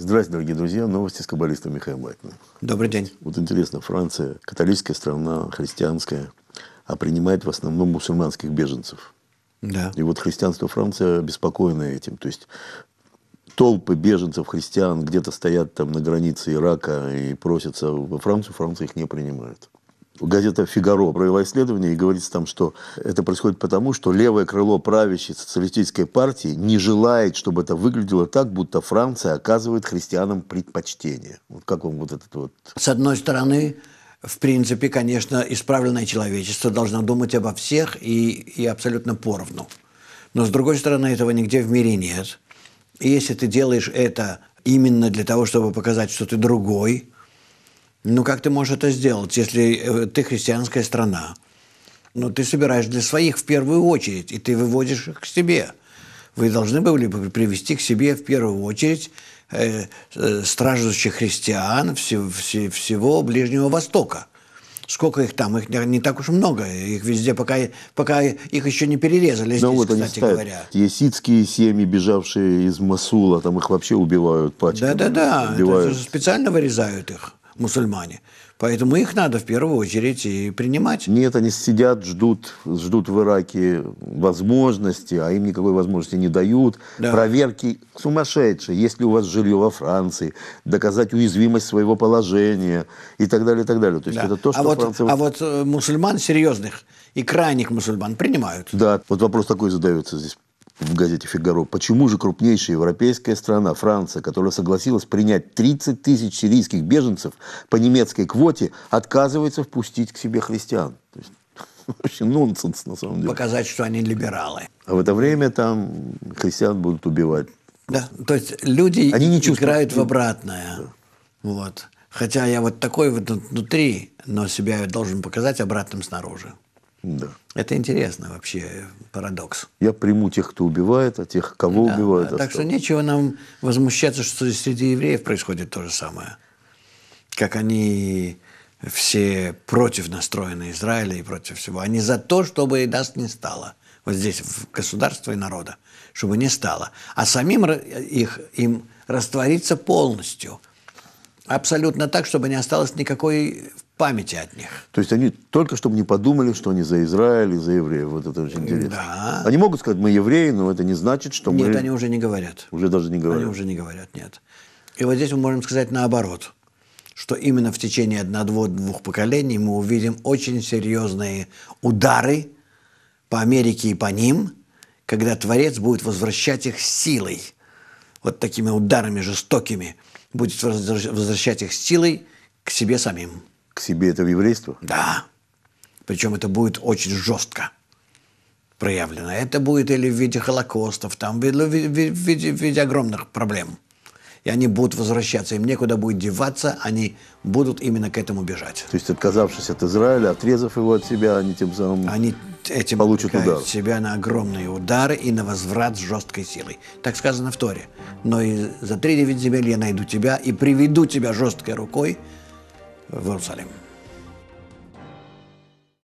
Здравствуйте, дорогие друзья. Новости с каббалистом Михаилом Лайкиным. Добрый день. Вот интересно, Франция, католическая страна, христианская, а принимает в основном мусульманских беженцев. Да. И вот христианство Франции обеспокоено этим. То есть толпы беженцев, христиан где-то стоят там на границе Ирака и просятся во Францию, Франция их не принимает газета «Фигаро» провела исследование, и говорится там, что это происходит потому, что левое крыло правящей социалистической партии не желает, чтобы это выглядело так, будто Франция оказывает христианам предпочтение. Вот как вам вот этот вот... С одной стороны, в принципе, конечно, исправленное человечество должно думать обо всех и, и абсолютно поровну. Но, с другой стороны, этого нигде в мире нет. И если ты делаешь это именно для того, чтобы показать, что ты другой – ну как ты можешь это сделать, если э, ты христианская страна? Ну ты собираешь для своих в первую очередь, и ты выводишь их к себе. Вы должны были бы привести к себе в первую очередь э, э, страждущих христиан всего, всего, всего Ближнего Востока. Сколько их там? Их не так уж много. Их везде, пока, пока их еще не перерезали Но здесь, вот кстати они говоря. Есидские семьи, бежавшие из Масула, там их вообще убивают пачками. Да-да-да. Специально вырезают их мусульмане. Поэтому их надо в первую очередь и принимать. Нет, они сидят, ждут, ждут в Ираке возможности, а им никакой возможности не дают. Да. Проверки сумасшедшие. Есть ли у вас жилье во Франции? Доказать уязвимость своего положения и так далее, и так далее. То есть да. это то, а что а вот, Франция... а вот мусульман серьезных и крайних мусульман принимают. Да, вот вопрос такой задается здесь в газете «Фигаро», почему же крупнейшая европейская страна, Франция, которая согласилась принять 30 тысяч сирийских беженцев по немецкой квоте, отказывается впустить к себе христиан. То есть, вообще нонсенс, на самом деле. Показать, что они либералы. А в это время там христиан будут убивать. Да, то есть люди они не играют в обратное. Да. Вот. Хотя я вот такой вот внутри, но себя должен показать обратным снаружи. Да. Это интересно вообще, парадокс. Я приму тех, кто убивает, а тех, кого да, убивают. Да. А так что нечего нам возмущаться, что среди евреев происходит то же самое. Как они все против настроены Израиля и против всего. Они за то, чтобы и даст не стало. Вот здесь, в государстве и народа. Чтобы не стало. А самим их, им раствориться полностью. Абсолютно так, чтобы не осталось никакой памяти от них. То есть они только чтобы не подумали, что они за Израиль и за евреев. Вот это очень интересно. Да. Они могут сказать, мы евреи, но это не значит, что нет, мы... Нет, они уже не говорят. Уже даже не говорят. Они уже не говорят, нет. И вот здесь мы можем сказать наоборот, что именно в течение одного-двух поколений мы увидим очень серьезные удары по Америке и по ним, когда Творец будет возвращать их силой. Вот такими ударами жестокими будет возвращать их силой к себе самим к себе это в еврейство? Да. Причем это будет очень жестко проявлено. Это будет или в виде холокостов, там, в виде, в виде, в виде огромных проблем. И они будут возвращаться, им некуда будет деваться, они будут именно к этому бежать. То есть, отказавшись от Израиля, отрезав его от себя, они тем самым они этим получат удар. себя на огромные удары и на возврат с жесткой силой. Так сказано в Торе. Но и за три девять земель я найду тебя и приведу тебя жесткой рукой في اورشليم